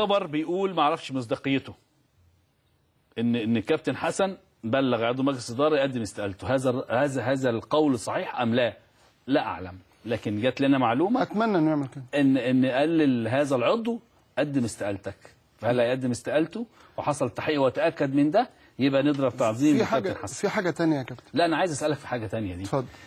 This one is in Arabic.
خبر بيقول ما اعرفش مصداقيته ان ان الكابتن حسن بلغ عضو مجلس الاداره يقدم استقالته هذا هذا هذا القول صحيح ام لا لا اعلم لكن جت لنا معلومه اتمنى انه يعمل كده ان ان قال لهذا العضو قدم استقالتك فهل هيقدم استقالته وحصل تحقيق وتاكد من ده يبقى نضرب تعظيم في حاجه حسن. في حاجه ثانيه يا كابتن لا انا عايز اسالك في حاجه ثانيه دي اتفضل